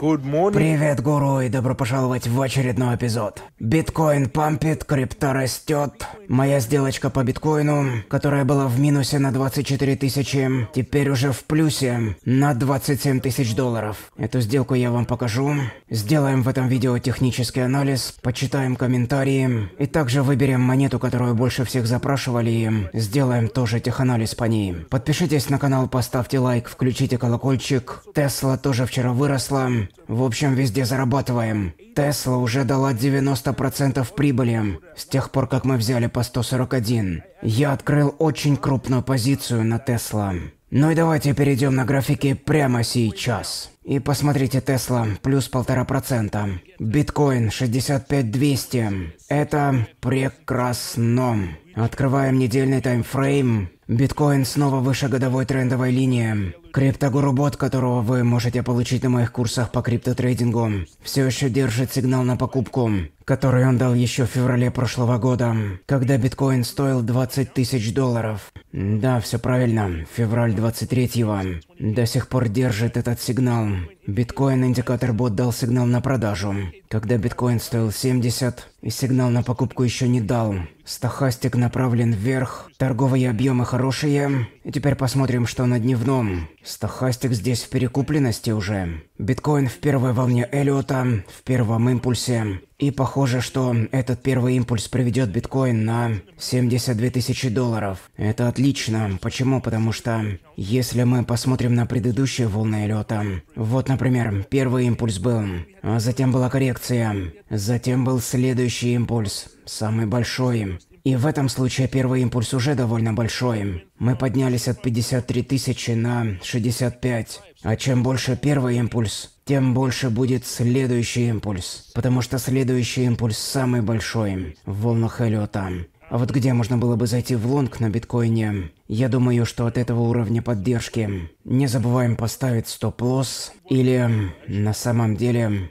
Good morning. Привет, гуру, и добро пожаловать в очередной эпизод. Биткоин пампит, крипта растет. Моя сделочка по биткоину, которая была в минусе на 24 тысячи, теперь уже в плюсе на 27 тысяч долларов. Эту сделку я вам покажу. Сделаем в этом видео технический анализ, почитаем комментарии и также выберем монету, которую больше всех запрашивали, и сделаем тоже теханализ по ней. Подпишитесь на канал, поставьте лайк, включите колокольчик. Тесла тоже вчера выросла. В общем, везде зарабатываем. Тесла уже дала 90% прибыли с тех пор, как мы взяли по 141. Я открыл очень крупную позицию на Тесла. Ну и давайте перейдем на графики прямо сейчас. И посмотрите Тесла, плюс полтора процента. Биткоин 65200. Это прекрасно. Открываем недельный таймфрейм. Биткоин снова выше годовой трендовой линии. Криптогуру бот, которого вы можете получить на моих курсах по криптотрейдингу, все еще держит сигнал на покупку, который он дал еще в феврале прошлого года, когда биткоин стоил 20 тысяч долларов. Да, все правильно, февраль 23-го. До сих пор держит этот сигнал. Биткоин индикатор бот дал сигнал на продажу, когда биткоин стоил 70, и сигнал на покупку еще не дал. Стохастик направлен вверх, торговые объемы хорошие. И теперь посмотрим, что на дневном. Стохастик здесь в перекупленности уже. Биткоин в первой волне Эллиота, в первом импульсе. И похоже, что этот первый импульс приведет биткоин на 72 тысячи долларов. Это отлично. Почему? Потому что если мы посмотрим на предыдущие волны Эллиота, вот, например, первый импульс был, а затем была коррекция, затем был следующий импульс, самый большой, и в этом случае первый импульс уже довольно большой. Мы поднялись от 53 тысячи на 65. А чем больше первый импульс, тем больше будет следующий импульс. Потому что следующий импульс самый большой в волнах Эллиота. А вот где можно было бы зайти в лонг на биткоине? Я думаю, что от этого уровня поддержки. Не забываем поставить стоп-лосс. Или на самом деле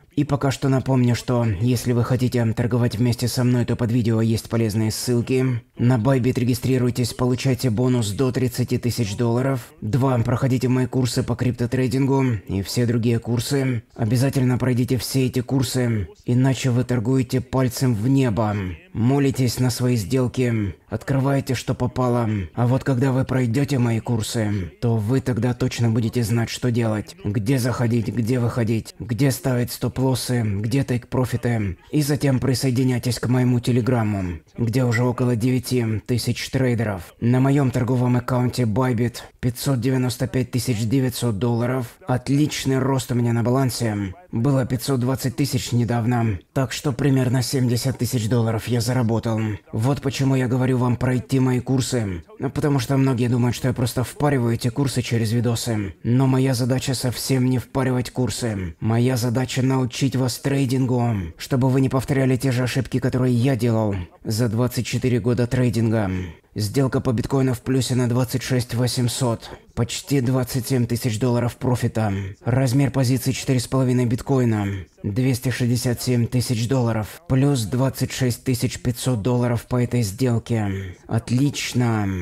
И пока что напомню, что если вы хотите торговать вместе со мной, то под видео есть полезные ссылки. На Байбит регистрируйтесь, получайте бонус до 30 тысяч долларов. Два. Проходите мои курсы по криптотрейдингу и все другие курсы. Обязательно пройдите все эти курсы, иначе вы торгуете пальцем в небо молитесь на свои сделки, открываете, что попало. А вот когда вы пройдете мои курсы, то вы тогда точно будете знать, что делать. Где заходить, где выходить, где ставить стоп-лоссы, где тейк-профиты. И затем присоединяйтесь к моему телеграмму, где уже около 9 тысяч трейдеров. На моем торговом аккаунте Bybit 595 900 долларов. Отличный рост у меня на балансе. Было 520 тысяч недавно, так что примерно 70 тысяч долларов я заработал. Вот почему я говорю вам пройти мои курсы потому что многие думают, что я просто впариваю эти курсы через видосы. Но моя задача совсем не впаривать курсы. Моя задача научить вас трейдингу, чтобы вы не повторяли те же ошибки, которые я делал за 24 года трейдинга. Сделка по биткоину в плюсе на 26 800. Почти 27 тысяч долларов профита. Размер позиции 4,5 биткоина. 267 тысяч долларов. Плюс 26 500 долларов по этой сделке. Отлично.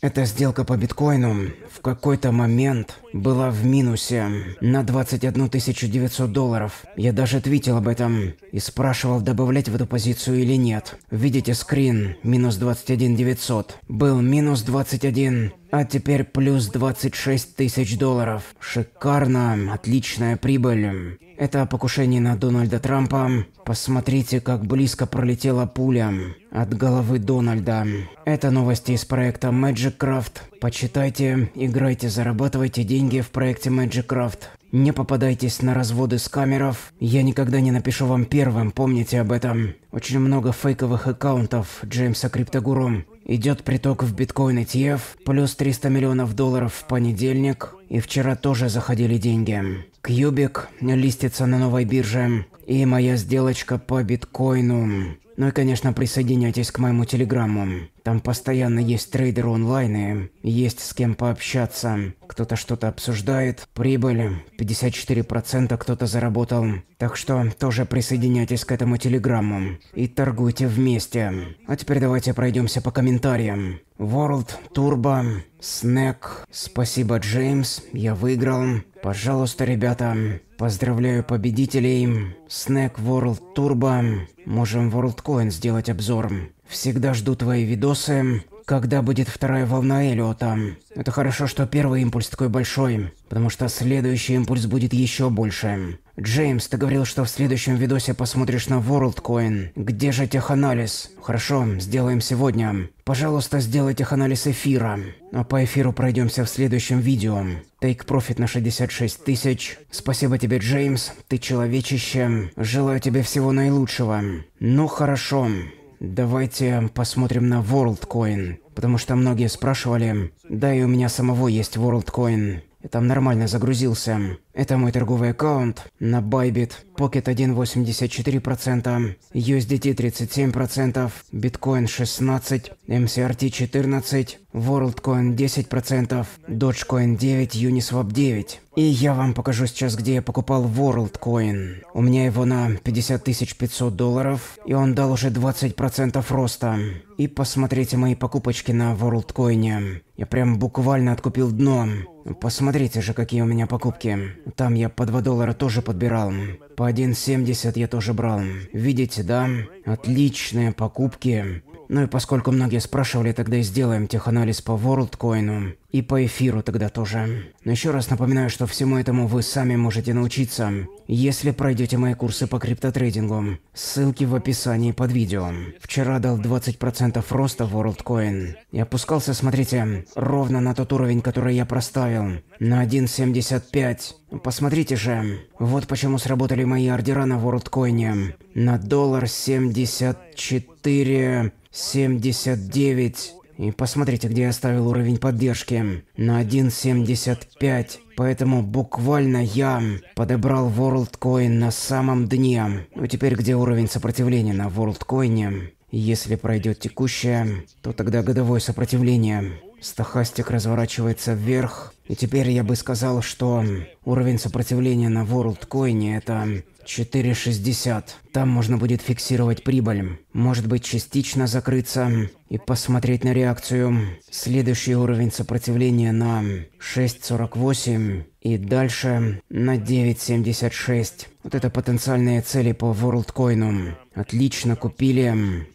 Эта сделка по биткоину в какой-то момент была в минусе на 21 900 долларов. Я даже твитил об этом и спрашивал, добавлять в эту позицию или нет. Видите скрин, минус 21 900. Был минус 21, а теперь плюс 26 тысяч долларов. Шикарно, отличная прибыль. Это покушение на Дональда Трампа. Посмотрите, как близко пролетела пуля от головы Дональда. Это новости из проекта Magic Magic Почитайте, играйте, зарабатывайте деньги в проекте Magic Не попадайтесь на разводы скамеров. Я никогда не напишу вам первым, помните об этом. Очень много фейковых аккаунтов Джеймса Криптогуру. Идет приток в биткоин ETF, плюс 300 миллионов долларов в понедельник. И вчера тоже заходили деньги. Кьюбик листится на новой бирже. И моя сделочка по биткоину. Ну и, конечно, присоединяйтесь к моему телеграмму. Там постоянно есть трейдеры онлайн и есть с кем пообщаться. Кто-то что-то обсуждает, прибыль 54% кто-то заработал. Так что тоже присоединяйтесь к этому телеграмму и торгуйте вместе. А теперь давайте пройдемся по комментариям. World, Turbo, Snack, спасибо, Джеймс, я выиграл. Пожалуйста, ребята, Поздравляю победителей. Snack World Turbo. Можем WorldCoin сделать обзор. Всегда жду твои видосы. Когда будет вторая волна Элиота? Это хорошо, что первый импульс такой большой, потому что следующий импульс будет еще больше. Джеймс, ты говорил, что в следующем видосе посмотришь на WorldCoin. Где же теханализ? Хорошо, сделаем сегодня. Пожалуйста, сделай теханализ эфира. А по эфиру пройдемся в следующем видео. Take profit на 66 тысяч. Спасибо тебе, Джеймс. Ты человечище. Желаю тебе всего наилучшего. Ну хорошо. Давайте посмотрим на WorldCoin. Потому что многие спрашивали. Да и у меня самого есть WorldCoin. Я там нормально загрузился. Это мой торговый аккаунт на Bybit. Pocket 1.84%, USDT 37%, Bitcoin 16%, MCRT 14%, WorldCoin 10%, Dogecoin 9%, Uniswap 9%. И я вам покажу сейчас, где я покупал WorldCoin. У меня его на 50 500 долларов, и он дал уже 20% роста. И посмотрите мои покупочки на WorldCoin. Я прям буквально откупил дно. Посмотрите же, какие у меня покупки. Там я по 2 доллара тоже подбирал. По 1,70 я тоже брал. Видите, да? Отличные покупки. Ну и поскольку многие спрашивали, тогда и сделаем теханализ по WorldCoin и по эфиру тогда тоже. Но еще раз напоминаю, что всему этому вы сами можете научиться, если пройдете мои курсы по криптотрейдингу. Ссылки в описании под видео. Вчера дал 20% роста WorldCoin. И опускался, смотрите, ровно на тот уровень, который я проставил. На 1.75. Ну, посмотрите же. Вот почему сработали мои ордера на WorldCoin. На доллар 74... 79. И посмотрите, где я оставил уровень поддержки. На 1.75. Поэтому буквально я подобрал WorldCoin на самом дне. Ну теперь где уровень сопротивления на WorldCoin? Если пройдет текущее, то тогда годовое сопротивление. Стахастик разворачивается вверх, и теперь я бы сказал, что уровень сопротивления на WorldCoin это 4.60. Там можно будет фиксировать прибыль. Может быть частично закрыться и посмотреть на реакцию. Следующий уровень сопротивления на 6.48 и дальше на 9.76. Вот это потенциальные цели по WorldCoin. Отлично, купили.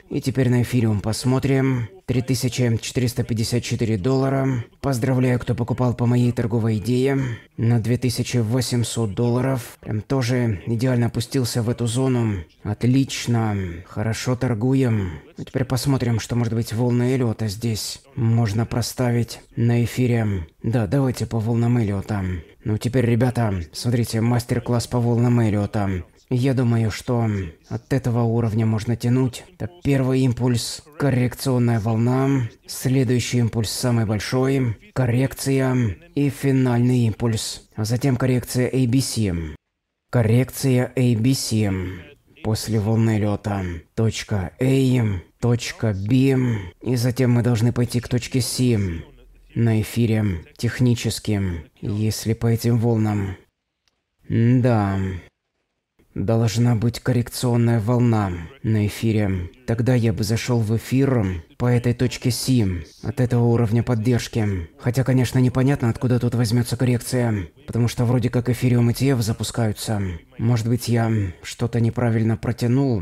И теперь на эфириум посмотрим. 3454 доллара. Поздравляю, кто покупал по моей торговой идее. На 2800 долларов. Прям тоже идеально опустился в эту зону. Отлично. Хорошо торгуем. А теперь посмотрим, что может быть волны Эллиота здесь. Можно проставить на эфире. Да, давайте по волнам Эллиота. Ну теперь, ребята, смотрите, мастер-класс по волнам Эллиота. Я думаю, что от этого уровня можно тянуть. Это первый импульс, коррекционная волна, следующий импульс самый большой, коррекция и финальный импульс. А затем коррекция ABC. Коррекция ABC. После волны лета. Точка A, точка B. И затем мы должны пойти к точке C. На эфире, техническим, если по этим волнам. Да. Должна быть коррекционная волна на эфире. Тогда я бы зашел в эфир по этой точке Си, от этого уровня поддержки. Хотя, конечно, непонятно, откуда тут возьмется коррекция, потому что вроде как эфириум ETF запускаются. Может быть, я что-то неправильно протянул?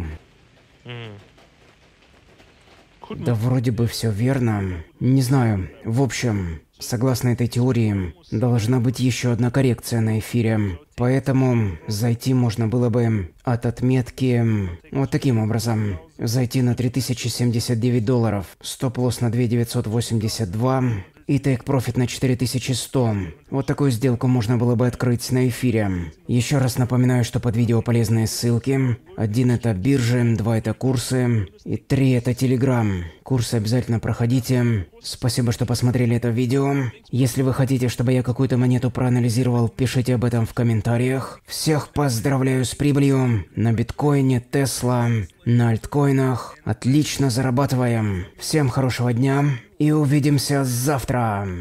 Да вроде бы все верно. Не знаю. В общем, Согласно этой теории, должна быть еще одна коррекция на эфире. Поэтому зайти можно было бы от отметки вот таким образом. Зайти на 3079 долларов, стоп-лосс на 2982 и тейк-профит на 4100. Вот такую сделку можно было бы открыть на эфире. Еще раз напоминаю, что под видео полезные ссылки. Один это биржи, два это курсы и три это телеграм. Курс обязательно проходите. Спасибо, что посмотрели это видео. Если вы хотите, чтобы я какую-то монету проанализировал, пишите об этом в комментариях. Всех поздравляю с прибылью на биткоине, Тесла, на альткоинах. Отлично зарабатываем. Всем хорошего дня и увидимся завтра.